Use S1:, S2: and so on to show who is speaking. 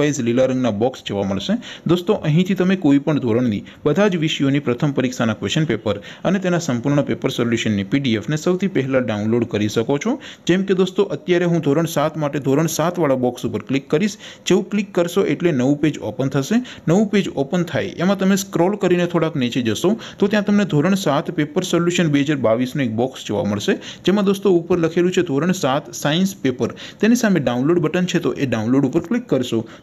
S1: કવઈઝ learning ના box જોવા મળશે દોસ્તો અહીંથી તમે કોઈપણ ધોરણની બધા જ વિષયોની પ્રથમ પરીક્ષાના ક્વેશ્ચન પેપર અને તેના સંપૂર્ણ પેપર સોલ્યુશનની પીડીએફ ને સૌથી પહેલા ડાઉનલોડ કરી શકો છો જેમ કે દોસ્તો અત્યારે હું ધોરણ 7 માટે ધોરણ 7 વાળો બોક્સ ઉપર ક્લિક કરશો જેઉ ક્લિક કરશો એટલે નવું પેજ ઓપન થશે નવું પેજ ઓપન થાય એમાં તમે સ્ક્રોલ કરીને થોડક નીચે જશો તો ત્યાં તમને ધોરણ 7 પેપર સોલ્યુશન 2022 નો એક બોક્સ જોવા મળશે જેમાં દોસ્તો ઉપર લખેલું છે ધોરણ 7 સાયન્સ પેપર તેની સામે ડાઉનલોડ બટન છે તો એ ડાઉનલોડ ઉપર ક્લિક કરશો